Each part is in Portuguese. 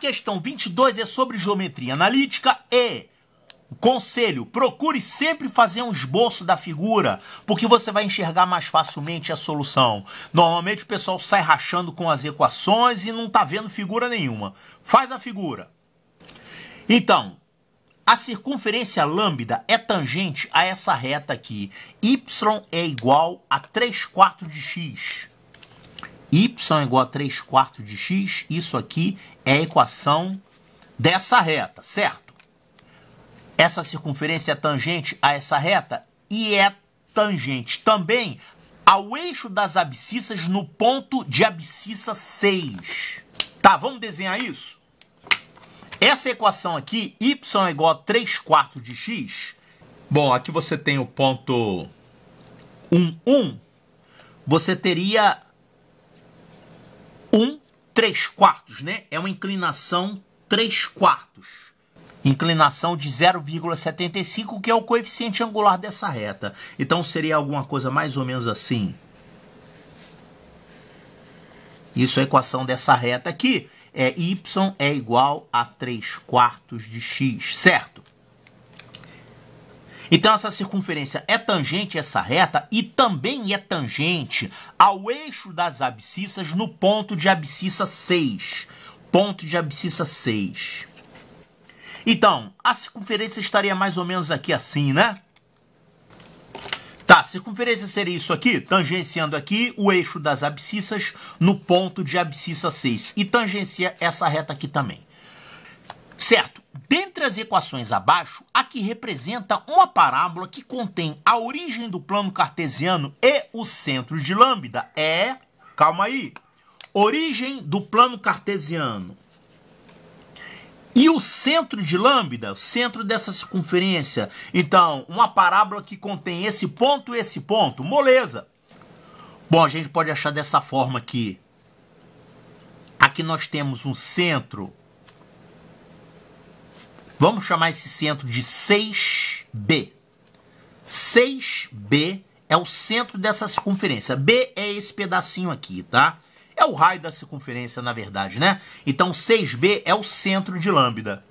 questão 22 é sobre geometria analítica e Conselho, procure sempre fazer um esboço da figura, porque você vai enxergar mais facilmente a solução. Normalmente o pessoal sai rachando com as equações e não tá vendo figura nenhuma. Faz a figura. Então, a circunferência lambda é tangente a essa reta aqui. Y é igual a 3 quartos de x y igual a 3 quartos de x, isso aqui é a equação dessa reta, certo? Essa circunferência é tangente a essa reta e é tangente também ao eixo das abscissas no ponto de abscissa 6. Tá, vamos desenhar isso? Essa equação aqui, y é igual a 3 quartos de x. Bom, aqui você tem o ponto 1, 1. Você teria 1, 3 quartos, né? É uma inclinação 3 quartos. Inclinação de 0,75, que é o coeficiente angular dessa reta. Então seria alguma coisa mais ou menos assim. Isso é a equação dessa reta aqui. É y é igual a 3 quartos de x, certo? Então essa circunferência é tangente a essa reta e também é tangente ao eixo das abscissas no ponto de abscissa 6. Ponto de abscissa 6. Então, a circunferência estaria mais ou menos aqui assim, né? Tá, circunferência seria isso aqui, tangenciando aqui o eixo das abscissas no ponto de abscissa 6. E tangencia essa reta aqui também. Certo? Dentre as equações abaixo, a que representa uma parábola que contém a origem do plano cartesiano e o centro de lambda é, calma aí, origem do plano cartesiano e o centro de lambda, o centro dessa circunferência. Então, uma parábola que contém esse ponto e esse ponto, moleza. Bom, a gente pode achar dessa forma aqui. Aqui nós temos um centro Vamos chamar esse centro de 6B. 6B é o centro dessa circunferência. B é esse pedacinho aqui, tá? É o raio da circunferência, na verdade, né? Então, 6B é o centro de lambda.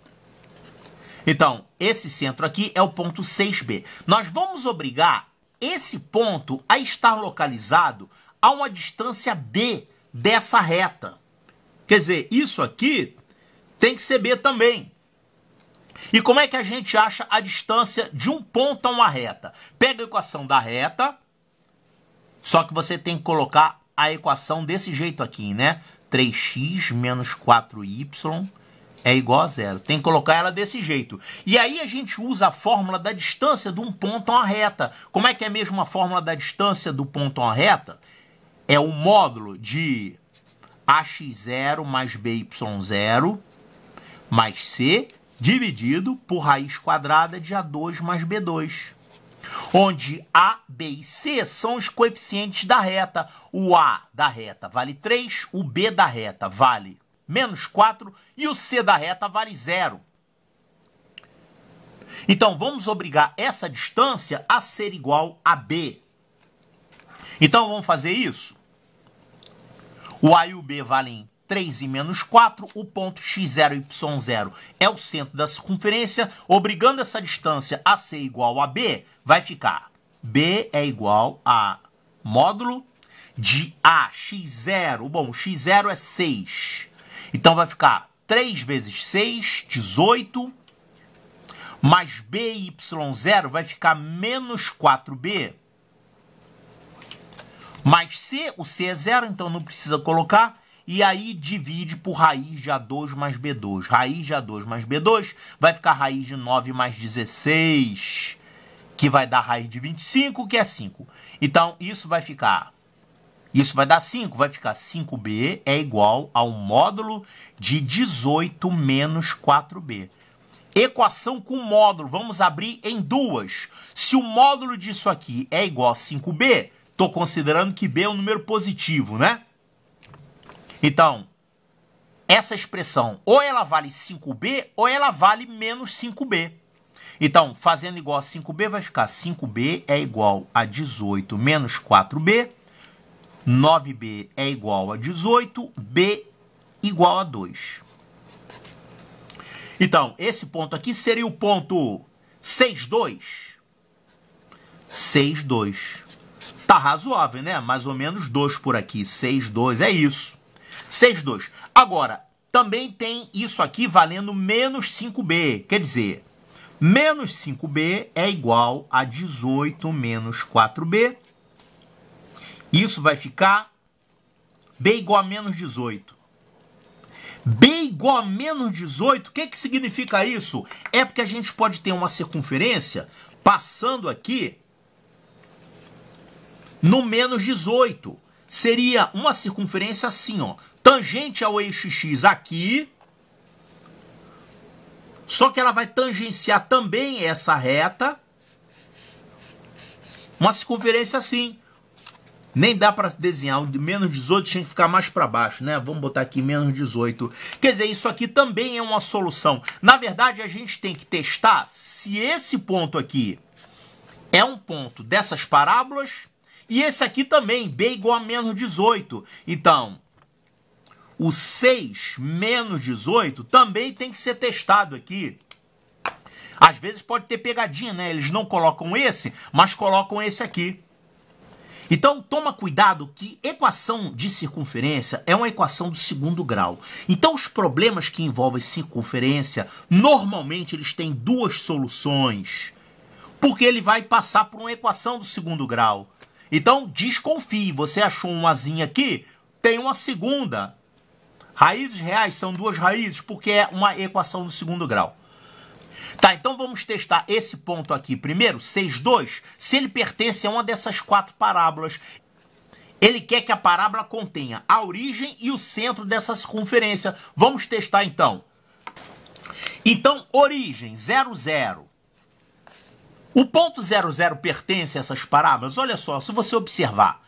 Então, esse centro aqui é o ponto 6B. Nós vamos obrigar esse ponto a estar localizado a uma distância B dessa reta. Quer dizer, isso aqui tem que ser B também. E como é que a gente acha a distância de um ponto a uma reta? Pega a equação da reta, só que você tem que colocar a equação desse jeito aqui, né? 3x menos 4y é igual a zero. Tem que colocar ela desse jeito. E aí a gente usa a fórmula da distância de um ponto a uma reta. Como é que é mesmo a fórmula da distância do ponto a uma reta? É o módulo de ax0 mais by0 mais c dividido por raiz quadrada de A2 mais B2, onde A, B e C são os coeficientes da reta. O A da reta vale 3, o B da reta vale menos 4 e o C da reta vale 0. Então, vamos obrigar essa distância a ser igual a B. Então, vamos fazer isso? O A e o B valem 3 e menos 4, o ponto x0, y0 é o centro da circunferência, obrigando essa distância a ser igual a b, vai ficar b é igual a módulo de a x0, bom, x0 é 6, então vai ficar 3 vezes 6, 18, mais b e y0 vai ficar menos 4b, mais c, o c é zero, então não precisa colocar, e aí divide por raiz de A2 mais B2. Raiz de A2 mais B2 vai ficar raiz de 9 mais 16, que vai dar raiz de 25, que é 5. Então, isso vai ficar... Isso vai dar 5, vai ficar 5B é igual ao módulo de 18 menos 4B. Equação com módulo, vamos abrir em duas. Se o módulo disso aqui é igual a 5B, estou considerando que B é um número positivo, né? Então, essa expressão, ou ela vale 5B, ou ela vale menos 5B. Então, fazendo igual a 5B, vai ficar 5B é igual a 18 menos 4B, 9B é igual a 18, B igual a 2. Então, esse ponto aqui seria o ponto 6,2. 6,2. Tá razoável, né? Mais ou menos 2 por aqui. 6,2, é isso. 6,2. Agora, também tem isso aqui valendo menos 5B. Quer dizer, menos 5B é igual a 18 menos 4B. Isso vai ficar B igual a menos 18. B igual a menos 18, o que, que significa isso? É porque a gente pode ter uma circunferência passando aqui no menos 18. Seria uma circunferência assim, ó, tangente ao eixo X aqui. Só que ela vai tangenciar também essa reta. Uma circunferência assim. Nem dá para desenhar, menos 18 tinha que ficar mais para baixo, né? Vamos botar aqui menos 18. Quer dizer, isso aqui também é uma solução. Na verdade, a gente tem que testar se esse ponto aqui é um ponto dessas parábolas e esse aqui também, b igual a menos 18. Então, o 6 menos 18 também tem que ser testado aqui. Às vezes pode ter pegadinha, né? Eles não colocam esse, mas colocam esse aqui. Então toma cuidado que equação de circunferência é uma equação do segundo grau. Então os problemas que envolvem circunferência, normalmente eles têm duas soluções. Porque ele vai passar por uma equação do segundo grau. Então desconfie, você achou um azinho aqui, tem uma segunda. Raízes reais são duas raízes porque é uma equação do segundo grau. Tá, então vamos testar esse ponto aqui primeiro, 6, 2, se ele pertence a uma dessas quatro parábolas. Ele quer que a parábola contenha a origem e o centro dessa circunferência. Vamos testar então. Então, origem, 0, 0. O ponto 0, 0 pertence a essas parábolas? Olha só, se você observar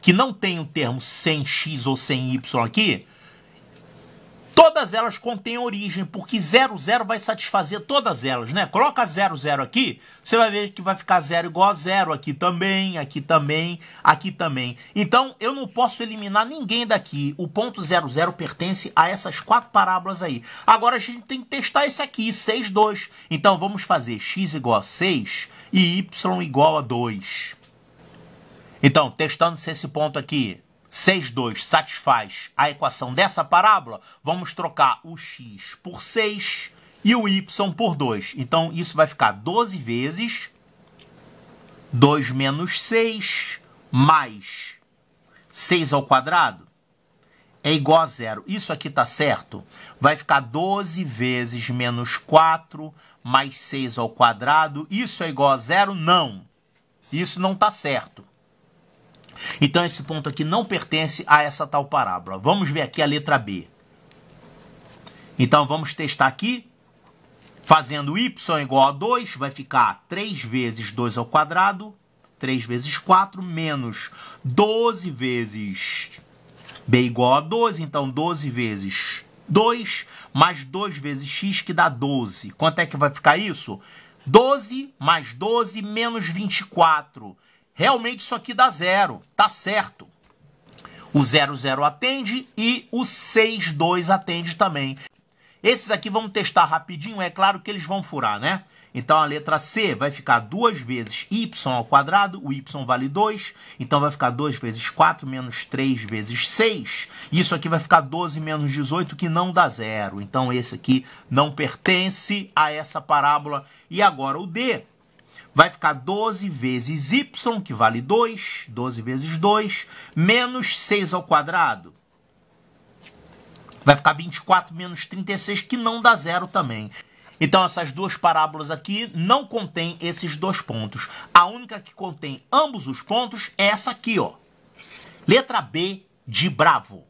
que não tem o um termo sem x ou sem y aqui, Todas elas contêm origem, porque 00 vai satisfazer todas elas, né? Coloca 00 aqui, você vai ver que vai ficar 0 igual a 0 aqui também, aqui também, aqui também. Então, eu não posso eliminar ninguém daqui. O ponto 00 pertence a essas quatro parábolas aí. Agora, a gente tem que testar esse aqui, 6, 2. Então, vamos fazer x igual a 6 e y igual a 2. Então, testando se esse ponto aqui 6,2 satisfaz a equação dessa parábola, vamos trocar o x por 6 e o y por 2. Então, isso vai ficar 12 vezes 2 menos 6 mais 6 ao quadrado é igual a zero. Isso aqui está certo? Vai ficar 12 vezes menos 4 mais 6 ao quadrado. Isso é igual a zero? Não. Isso não está certo. Então esse ponto aqui não pertence a essa tal parábola. Vamos ver aqui a letra B. Então vamos testar aqui. Fazendo y igual a 2, vai ficar 3 vezes 2 ao quadrado, 3 vezes 4, menos 12 vezes b igual a 12, então 12 vezes 2, mais 2 vezes x, que dá 12. Quanto é que vai ficar isso? 12 mais 12 menos 24 realmente isso aqui dá zero, tá certo. O 00 atende e o 62 atende também. Esses aqui vamos testar rapidinho, é claro que eles vão furar, né? Então a letra C vai ficar 2 vezes y ao quadrado, o y vale 2, então vai ficar 2 vezes 4 menos 3 vezes 6. Isso aqui vai ficar 12 menos 18, que não dá zero. Então esse aqui não pertence a essa parábola. E agora o D vai ficar 12 vezes y, que vale 2, 12 vezes 2, menos 6 ao quadrado. Vai ficar 24 menos 36, que não dá zero também. Então essas duas parábolas aqui não contêm esses dois pontos. A única que contém ambos os pontos é essa aqui, ó. Letra B de bravo.